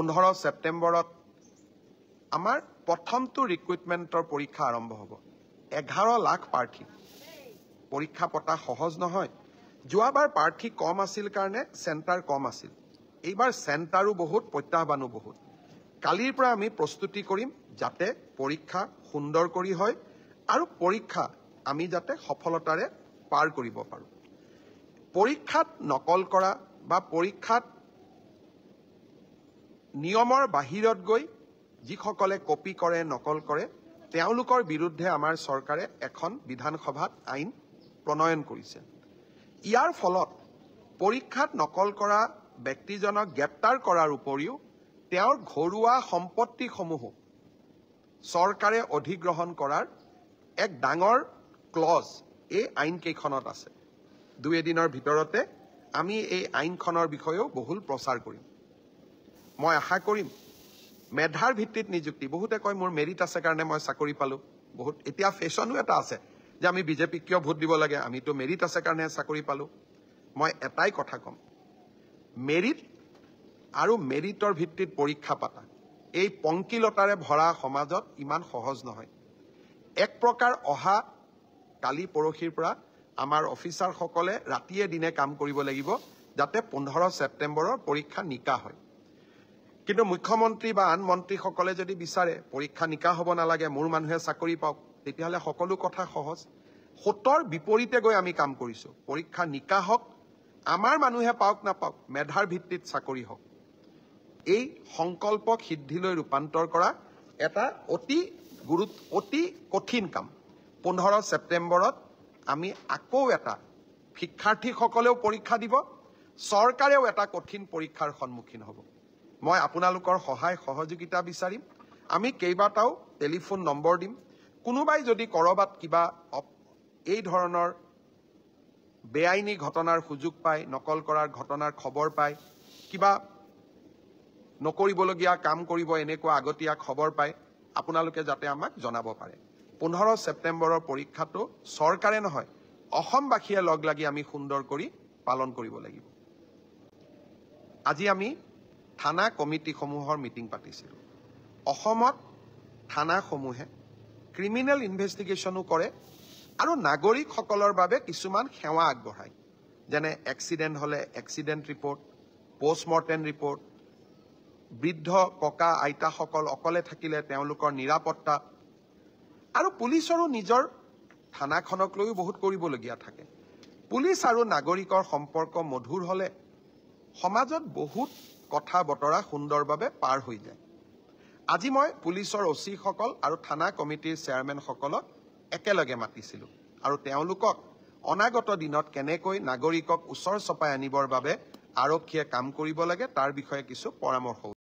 পোন্ধৰ ছেপ্তেম্বৰত আমাৰ প্ৰথমটো ৰিক্ৰুইটমেণ্টৰ পৰীক্ষা আৰম্ভ হ'ব এঘাৰ লাখ প্ৰাৰ্থী পৰীক্ষা পতা সহজ নহয় যোৱাবাৰ প্ৰাৰ্থী কম আছিল কাৰণে চেণ্টাৰ কম আছিল এইবাৰ চেণ্টাৰো বহুত প্ৰত্যাহ্বানো বহুত কালিৰ পৰা আমি প্ৰস্তুতি কৰিম যাতে পৰীক্ষা সুন্দৰ কৰি হয় আৰু পৰীক্ষা আমি যাতে সফলতাৰে পাৰ কৰিব পাৰোঁ পৰীক্ষাত নকল কৰা বা পৰীক্ষাত নিয়মৰ বাহিৰত গৈ যিসকলে কপি কৰে নকল কৰে তেওঁলোকৰ বিৰুদ্ধে আমাৰ চৰকাৰে এখন বিধানসভাত আইন প্ৰণয়ন কৰিছে ইয়াৰ ফলত পৰীক্ষাত নকল কৰা ব্যক্তিজনক গ্ৰেপ্তাৰ কৰাৰ উপৰিও তেওঁৰ ঘৰুৱা সম্পত্তিসমূহো চৰকাৰে অধিগ্ৰহণ কৰাৰ এক ডাঙৰ ক্লজ এই আইনকেইখনত আছে দুই এদিনৰ ভিতৰতে আমি এই আইনখনৰ বিষয়েও বহুল প্ৰচাৰ কৰিম মই আশা কৰিম মেধাৰ ভিত্তিত নিযুক্তি বহুতে কয় মোৰ মেৰিট আছে কাৰণে মই চাকৰি পালোঁ বহুত এতিয়া ফেশ্বনো এটা আছে যে আমি বিজেপিক কিয় ভোট দিব লাগে আমিতো মেৰিট আছে কাৰণে চাকৰি পালোঁ মই এটাই কথা ক'ম মেৰিট আৰু মেৰিটৰ ভিত্তিত পৰীক্ষা পাতা এই পংকিলতাৰে ভৰা সমাজত ইমান সহজ নহয় এক প্ৰকাৰ অহা কালি পৰহিৰ পৰা আমাৰ অফিচাৰসকলে ৰাতিয়ে দিনে কাম কৰিব লাগিব যাতে পোন্ধৰ ছেপ্তেম্বৰৰ পৰীক্ষা নিকা হয় কিন্তু মুখ্যমন্ত্ৰী বা আন মন্ত্ৰীসকলে যদি বিচাৰে পৰীক্ষা নিকা হ'ব নালাগে মোৰ মানুহে চাকৰি পাওক তেতিয়াহ'লে সকলো কথা সহজ সোঁতৰ বিপৰীতে গৈ আমি কাম কৰিছোঁ পৰীক্ষা নিকা হওক আমাৰ মানুহে পাওক নাপাওক মেধাৰ ভিত্তিত চাকৰি হওক এই সংকল্পক সিদ্ধিলৈ ৰূপান্তৰ কৰা এটা অতি গুৰু অতি কঠিন কাম পোন্ধৰ ছেপ্টেম্বৰত আমি আকৌ এটা শিক্ষাৰ্থীসকলেও পৰীক্ষা দিব চৰকাৰেও এটা কঠিন পৰীক্ষাৰ সন্মুখীন হ'ব মই আপোনালোকৰ সহায় সহযোগিতা বিচাৰিম আমি কেইবাটাও টেলিফোন নম্বৰ দিম কোনোবাই যদি ক'ৰবাত কিবা এই ধৰণৰ বেআইনী ঘটনাৰ সুযোগ পায় নকল কৰাৰ ঘটনাৰ খবৰ পায় কিবা নকৰিবলগীয়া কাম কৰিব এনেকুৱা আগতীয়া খবৰ পায় আপোনালোকে যাতে আমাক জনাব পাৰে পোন্ধৰ ছেপ্তেম্বৰৰ পৰীক্ষাটো চৰকাৰে নহয় অসমবাসীয়ে লগ লাগি আমি সুন্দৰ কৰি পালন কৰিব লাগিব আজি আমি থানা কমিটিসমূহৰ মিটিং পাতিছিলোঁ অসমত থানাসমূহে ক্ৰিমিনেল ইনভেষ্টিগেশ্যনো কৰে আৰু নাগৰিকসকলৰ বাবে কিছুমান সেৱা আগবঢ়ায় যেনে এক্সিডেণ্ট হ'লে এক্সিডেণ্ট ৰিপৰ্ট পষ্টমৰ্টেম ৰিপৰ্ট বৃদ্ধ ককা আইতাসকল অকলে থাকিলে তেওঁলোকৰ নিৰাপত্তা আৰু পুলিচৰো নিজৰ থানাখনক লৈও বহুত কৰিবলগীয়া থাকে পুলিচ আৰু নাগৰিকৰ সম্পৰ্ক মধুৰ হ'লে সমাজত বহুত কথা বতৰা সুন্দৰভাৱে পাৰ হৈ যায় আজি মই পুলিচৰ অচিসকল আৰু থানা কমিটিৰ চেয়াৰমেনসকলক একেলগে মাতিছিলো আৰু তেওঁলোকক অনাগত দিনত কেনেকৈ নাগৰিকক ওচৰ চপাই আনিবৰ বাবে আৰক্ষীয়ে কাম কৰিব লাগে তাৰ বিষয়ে কিছু পৰামৰ্শ